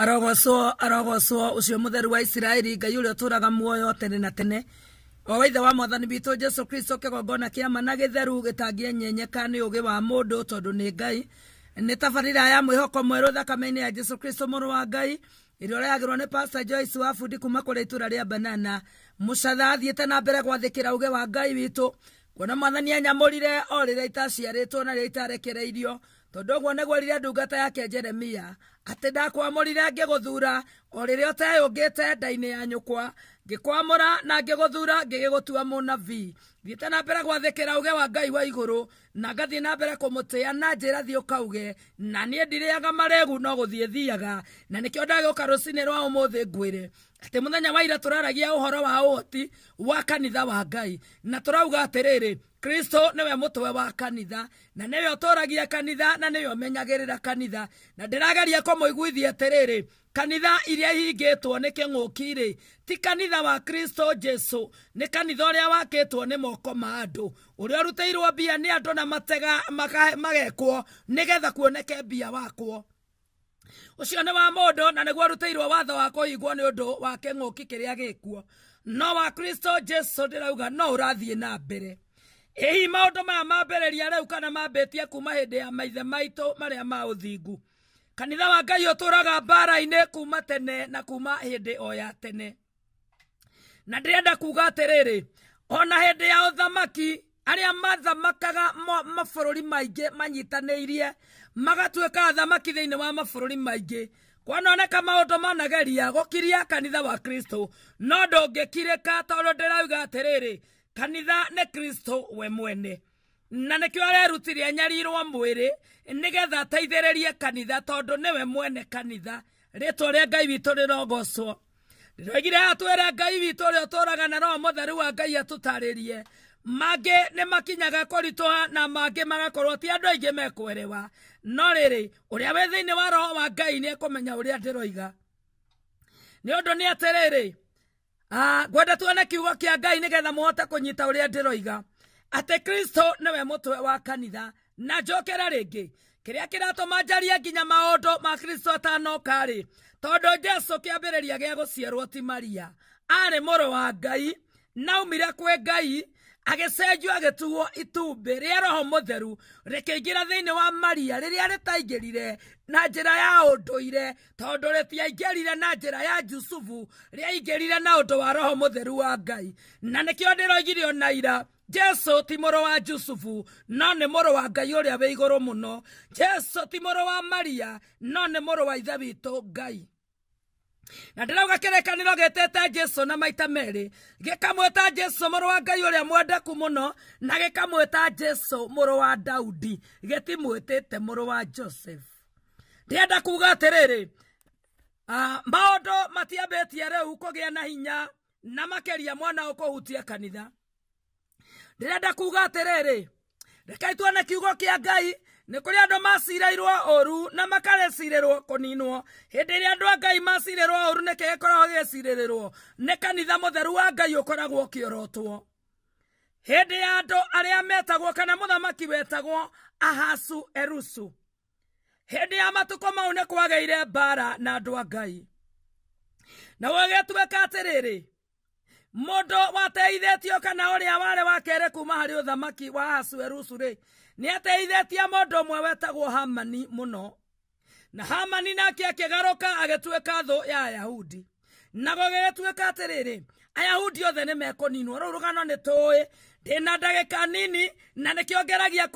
arogocwo arogocwo ucio mutheru wa isiraeli ngai uria uturaga muoyo tene na tene o waithe wa mwathani witå jesu kristo kĩgongona kĩa na gĩtheru gĩtangĩenyenyeka nĩ ũgĩ wa mũndũ tondũ nĩ ngai nĩ tabarĩra ya mwĩhoko mwerũ thakame-inĩ ya jesu kristo mũrũ wa ngai ĩrĩa ũrehagĩrwo nĩ pastor joyce wa bundi kuma kũrĩa itũra rĩa banana mũcatha athiĩte na mbere gwathĩkĩra ũgĩ wa ngai witũ kuona mwathani anyamũrire o rĩrĩa itaciarĩtwo na rĩrĩa itarekereirio tondũ ũguo nĩguo rĩrĩa ndungata yake jeremia atĩ ndakwamũrire ngĩgũthuura o rĩrĩa ũteyũngĩte nda-inĩ ya nyũkwa ngĩkwamũra na ngĩgũthuura ngĩgĩgũtua mũnabii thiĩte na mbere gwathĩkĩra uge wa ngai wa igũrũ na ngathiä na mbere kå må tä a na njä ra thiä å kauge na niä ndirä aga maregu no gå thiä thiaga na nä kä o ndagä å ka rå cinä rwa å må thä ngwä re atä må thenya wa ira tå raragia å horo wa å hoti wa kanitha wa ngai na tå rauga atä rä rä kristo nä we må wa kanitha na nä we å tå kanitha na nä we å kanitha na ndä rageria kå må iguithia kanitha iria ihingĩtwo nĩ kĩngũki ti kanitha wa kristo jesu nĩ kanitha ũrĩa wakĩtwo nĩ moko ma andũ ũrĩa ũrutĩirwo mbia nĩ andũ na matega magekwo nigetha kuoneke mbia wakwo ucio nä wa mundu na niguo guo watho wa igwo ni undu å ndå wa kä ng'å ki no wa kristo jesu ndä rauga no urathie na mbere ĩhi maundu maya mambĩrĩria rĩu kana mambĩtie kuma hĩndĩ ya maithe maitũ marĩa ma ũthingu kanitha wa ngai uturaga mbara-inĩ kuma tene na kuma hĩndĩ o ya tene na ndirenda kuuga atĩrĩrĩ ona hĩndĩ ya uthamaki arĩa mathamakaga mabũrũri maingĩ manyitanĩirie magatuĩka athamaki thĩinĩ wa mabũrũri maingĩ kwanoneka maũndũ manageria gũkiria kanitha wa kristo no ndũngĩkirĩka tondũ ndĩrauga atĩrĩrĩ kanitha nĩ kristo we mwene na nĩkĩo arerutire anyarirwo mwĩrĩ nĩgetha ateithĩrĩrie kanitha tondũ nĩwe mwene kanitha rĩtwa rĩa ngai witũ rĩrogocwo ndĩroigire atwĩre ngai witũ ũrĩa ũtũũraga na roho mũtheru wa ngai atũtarĩrie mangä nä makinyaga kåritåha na mangä magakorwo ti andå aingä mekwerewa no rä rä å rä a wä thä inä wa roho wa ngai nä ekå menya å rä a ndä roiga nä å ndå nä atä rä rä ngwenda tuone kiugo kĩa ngai nä getha må hote kå nyita å rä a ndä roiga atä kristo nä we må twe wa kanitha na njokera rä ngä kä rä a kä ratå njaria nginya maå ma kristo atanokarä tondå jesu kä ambä rä ria gä a gå ciarwo ti maria arä må wa ngai naumire kwä ngai agĩcenjio agĩtugwo itumbĩ rĩa roho mũtheru rĩkĩingĩra thĩinĩ wa maria rĩrĩa rĩtaingĩrire na njĩra ya ũndũire tondũ rĩtiaingĩrire na njĩra ya jusufu rĩaingĩrire na ũndũ wa roho mũtheru wa ngai na nĩkĩo ndĩroigire ona ira jesu ti mũrũ wa jusufu no nĩ mũrũ wa ngai ũrĩa wĩ igũrũ mũno jesu ti mũrũ wa maria no nĩ mũrũ wa ithe witũ ngai na ndirauga kirekaniro gitete jesu na maita meri gikamweta jesu muru wa ngai uria mwendeku muno na gikamweta jesu muru wa daudi gitimwitite muru wa joseph ndienda kuga atiriri maundu matiambitie riu kugia na hinya na makeria mwana ukuhutia kanitha ndirenda kuga atiriri rekai tuone kiugo kia ngai nä kå rä andå macirairwo å ru na makarecirärwo kå ninwo hä ndä ä rä andå a ngai macirärwo å ru nä kä gä koragwo gä nä kanitha må theru wa ngai å koragwo å kä orotwo hä ndä ya andå arä a metagwo kana må thamaki wetagwo ahasu erusu hä ndä ya matukå mau nä kwagä mbara na andå a ngai na må ndå wateithä tio kana ũrĩa warä wakerä kuma harä å thamaki wa erusu rĩ nä ateithätie må ndå mwe wetagwo hamani må no na hamani nake garå ka agĩtuĩka thũ ya ayahudi na rä rä ayahudi othe nĩ mekũninwo rĩu nä tå ä ndä na ka nini na kå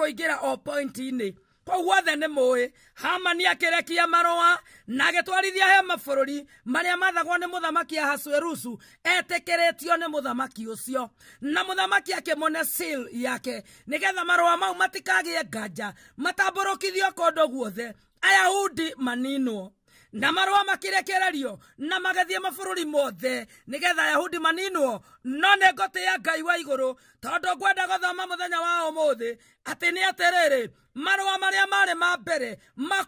ingä ra o pointi-inĩ koguothe nä må ä hamani akä rekia a na agä twarithia he mabå marä a mathagwo nä må thamaki ahasuerusu etä kä rä tio nä må thamaki å cio na må thamaki akä mone sil yake nä getha a mau matikagä e nganja matambå rå kithio ndå guothe ayahudi maninwo na marũa makĩrekererio na magĩthiĩ mafururi mothe nigetha ayahudi maninwo no nĩ ya ngai wa igũrũ tondũ ngwenda gũthoma muthenya wa ũmũthĩ ati ni atĩrĩrĩ marwa maria marĩ ma mbere ma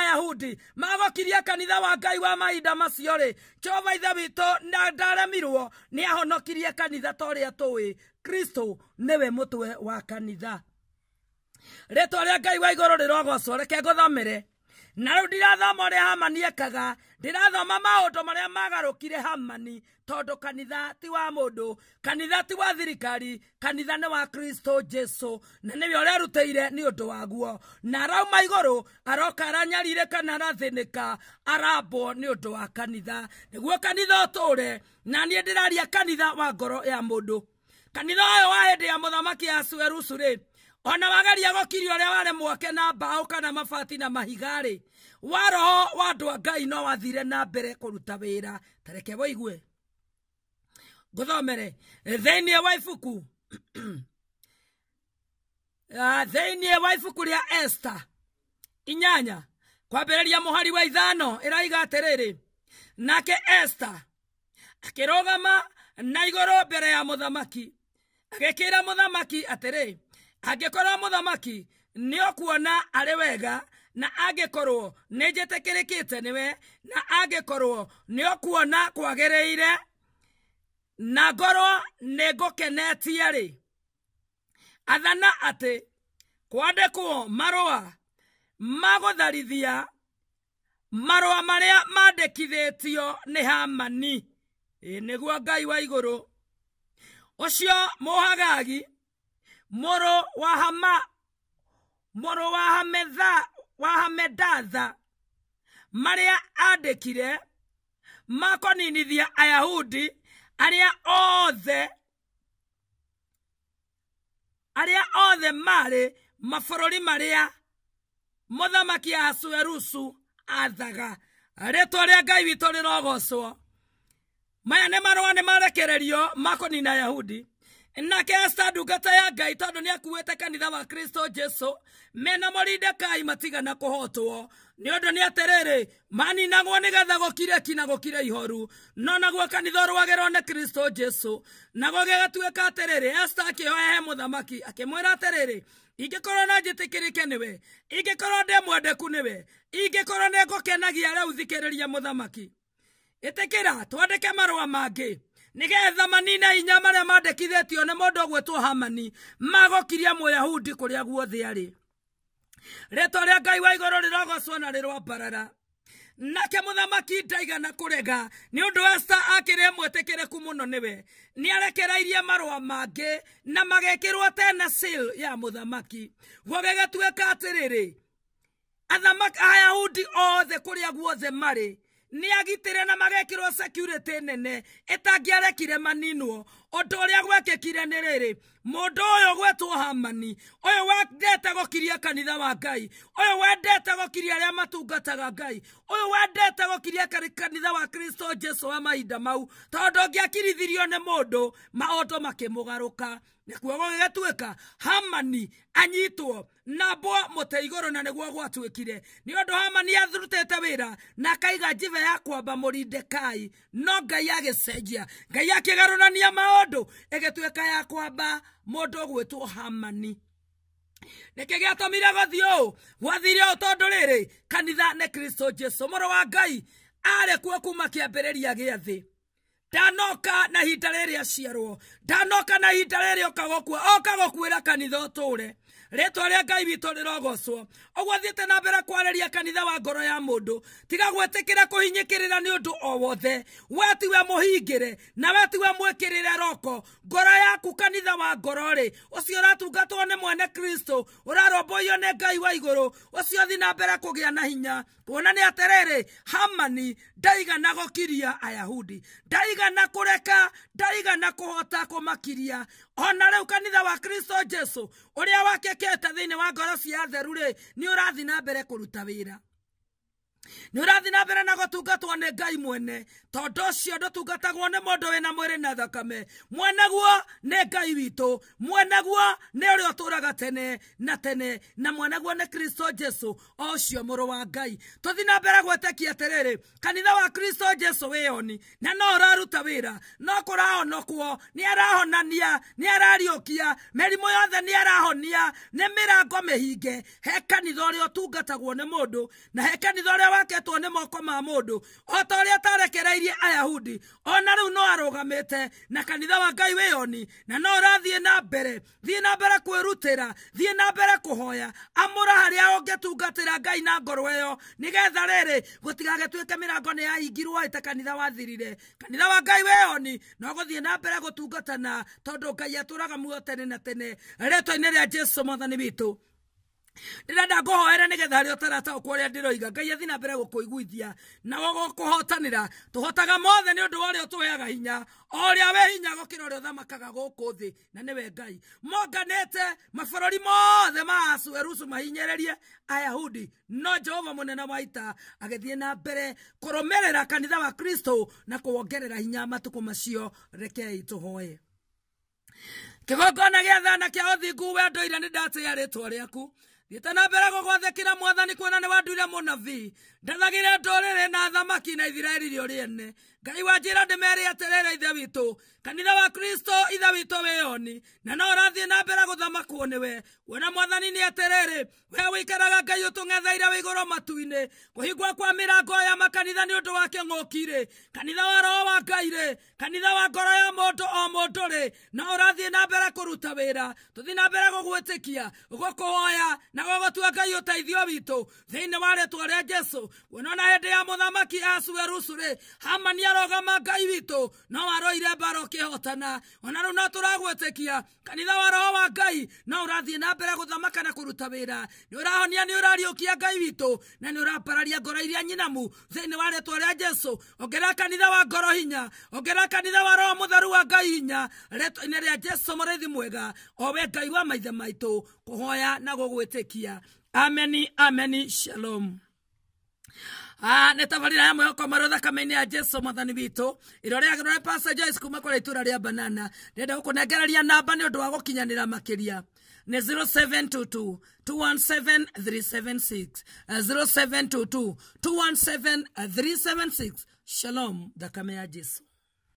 ayahudi magokiria kanitha wa ngai wa mahinda macio ri jehova ithe witũ na ndaremirwo ni ahonokirie kanitha ta ũrĩa tũĩ kristo nĩwe mutwe wa kanitha rĩtwa rĩa ngai wa igũrũ rĩrogocwo reke ngũthomere na rä u ndirathoma å rä a hamani ekaga rathoma maå ndå marä a magarå hamani tondå kanitha ti wa må ndå kanitha ti wa thirikari kanitha nä wa kristo jesu na nä we å rerutä ire nä å ndå waguo na arauma igå rå aroka aranyarire kana arathä nä ka arambwo nä å ndå wa kanitha nä guo kanitha å tå re na niä ndä raria kanitha wa ngoro ya må ndå kanitha å yå wa hä ndä ya må thamaki ya ona wageria gũkiria ũrĩa ware mwake na mbaũ kana mabati na mahigari waroho roho wa andũ a ngai no wathire na mbere kũruta wĩra tareke wĩigue ngũthomere thĩinĩ wa ibuku ah, thĩinĩ wa ibuku rĩa esta inyanya kwambĩrĩria muhari wa ithano ĩraiga atĩrĩrĩ nake esta akĩrũgama na igũrũ mbere ya mũthamaki agĩkĩra mũthamaki atĩrĩ angikorwo muthamaki nä okuona arä wega na angikorwo nä njätäkä niwe na angikorwo nä okuona kwagä na ngorwo nä ngåkenetie rä athana atä kwandäkwo marå magåtharithia marå marä a mandäkithä tio nä hamani ä e nä guo ngai wa igå rå å cio måhagagi moro wa hama moro wa hametha wa hamedatha maria andikire makoninithia ayahudi aria othe aria othe marĩ mabũrũri marĩa mũthamaki asuerusu athaga rĩtwa ria ngai witũ rĩrogocwo maya nĩ marwa nĩ marekererio makonina ayahudi nake esta ndungata ya ngai tondå ni akuä kanitha wa kristo jesu mena morindekai matigana kå hotwo nä å ndå nä atä rä rä maninagwo nä getha gå kina ki ihoru no naguo kanitha å rwagä rwo kristo jesu naguo gä gatuä ka atä rä esta akä oehe må thamaki akä no njä tä kä rä ke nä we ingäkorwo ndä mwendeku nä we ingäkorwo nä ngå kenagia rä u thikä rä ria må thamaki ä tä kä ra twandä ke nigetha manina inya maria mandekithĩtio nĩ mũndũ ũgwĩtwo hamani magokiria mũyahudi kũrĩa guothe arĩ rĩtwa rĩa ngai wa igũrũ rĩrogocwo na rĩrwambarara nake mũthamaki ndaigana kũrega nĩ ũndũ esta akĩrĩ mwĩtĩkĩrĩku mũno nĩwe nĩ arekereirie marũa mangĩ na magĩkĩrwo tena sil ya mũthamaki gũgĩgĩtuĩka atĩrĩrĩ athamaki ayahudi othe kũrĩa guothe mari nä agitä re na magekirwo security nene ä tangä arekire maninwo kire undu uria gwekikire ni riri mundu uyu gwetwo hamani uyu wendete gukiria kanitha wa ngai uyu wendete gukiria aria matungataga ngai uyu wendete kiria kanitha wa kristo jesu wa mahinda mau tondu ngiakirithirio ni mundu maundu makimugaruka nikuo gugigatuika hamani anyitwo na mbwo mutä igå rå na nä guo gwatuä kire nä å ndå hamani athrutä te wä ra na akaiga njive ya kwamba må rindekai no ngai agä cenjia ngai akä garå rania mao ndu igituika ya kwamba mundu ugwitwo hamani niki giatomire guthii å gwathire tondå rä rä kanitha ne kristo jesu muro wa ngai arä kuo kuma kĩambĩrĩria gĩa thĩ ndanoka na ihinda rĩrĩa aciarwo ndanoka na ihinda rĩrĩa oka okagå kuä ra kanitha ũtũũre rätwa rä a ngai witå rä rogocwo ågwathiä na mbere kwarä kanitha wa ngoro ya må ndå tiga gwätä kä ra kå hinyä kä rä ra nä å ndå o wothe we tiwe må hingä re na we mwä kä rä re roko ngoro yaku kanitha wa ngoro-rä å cio å ratungatwo nä mwene kristo å raromboio nä ngai wa igå rå å cio thi na mbere kå gä a na hinya kuona nä atärärä hamani ndaigana gå ayahudi ndaigana kå reka ndaigana kå hota kå makiria ona rä kanitha wa kristo jesu å rä a wakä kä thä inä wa ngoro cia theru rä nä å rathiä na mbere kå ruta wä ra nä å rathiä na mbere na gå tungatwo nä ngai mwene tondå å cio ndå tungatagwo nä må ndå wä na mwä rä na thakame mwenaguo nä ngai witå mwenaguo nä å rä a å tå raga tene na tene na mwenaguo nä kristo jesu o cio må rå wa ngai tå thi na mbere gwetekia atä rä rä kanitha wa kristo jesu wä oni na no å raruta wä ra no kå rahonokwo nä arahonania nä arariå kia mĩrimå yothe nä arahonia nä mä rango mä hinge he kanitha å rä a å tungatagwo nä må ndå na he kanitha å rä a areketwo nä moko ma må ndå o ta å rä a atarekereirie ayahudi ona rä u no arå te na kanitha wa ngai wä oni na no å na mbere thiä na mbere kwä rutä ra thiä na mbere kå hoya amå ra harä a å ngä ra ngai na ngorwo ä yo nä getha rä rä gå tigagätuä ke mä rango nä yahingirwo ä te kanitha wathirire kanitha wa ngai wä oni no gå thiä na mbere gå tungatana tondå ngai atå raga muotene na tene rä twa-inä rä a jesu mwathani witå ndirenda nguhoere nigetha aria utarataukwo uria ndiroiga ngai athi na mbere gukuiguithia nawo gukuhotanira tuhotaga mothe ni undu wa uria utuheaga hinya uria we hinya gukira uria uthamakaga guku thi na niwe ngai monganite mabururi mothe ma asuerusu mahinyiririe ayahudi no jehova munene waita ita agithie na mbere kurumirira kanitha wa kristo na kuwongerera hinya matuku macio rekei tuhoe kigongona gia thana kia uthingu we ndoire ni ndatia ritwa riaku gitana mbere gogothekira mwathani kwena ni wanduire munabii ndathagire ndũrĩrĩ na thamaki na ithiraeli riene ngai wanjira ndĩmerĩ aterere ithe witu kanitha wa kristo ithe witu weoni na no ũrathiĩ na mbere gũthamakwo nĩwe wona mwathani ni aterere we wikaraga ngai ũtũng'etheire wĩ igũrũ matu-inĩ kũhingwo kwa mĩrango ya makanitha ni ũndũ wa kĩng'ũki-rĩ kanitha wa roho wa ngai-rĩ kanitha wa ngoro ya mũndũ o mũndũ-rĩ no ũrathiĩ na mbere kuruta wĩra tũthiĩ na mbere gũgwĩtĩkia gũkũhoya na gũgũtua ngai ũteithio witu thĩinĩ wa rĩtwa rĩa jesu wenona hindi ya muthamaki asuerusu ri hamani arogama ngai witå no waroire mbara å kä hotana ona rä u no tå ragwä kanitha wa roho wa ngai no å rathiä na mbere gå thamaka na kå ruta wä ra nä å rahonia nä å rariå kia ngai witå na nä å rapararia ngoro iria nyinamu thä-inä wa rä rä a jesu ongerera kanitha wa ngoro hinya ongerera kanitha wa roho må theru wa ngai hinya rä-inä rä a jesu må mwega o we ngai wa maithe maitå kå hoya na gå gwä tä kia ameni ameni shalom Ah, nä tabarä ya mwehoko mwerå thakame-inä ya jesu mwathani witå ä rä rä agä rore joyce kuma kå rä itå ra rä a banana ndenda gå kå nengereria namba nä å ndå wa gå kinyanä ra makä ria nä 0722 217 376 0722 217 376 shalom thakame ya jesu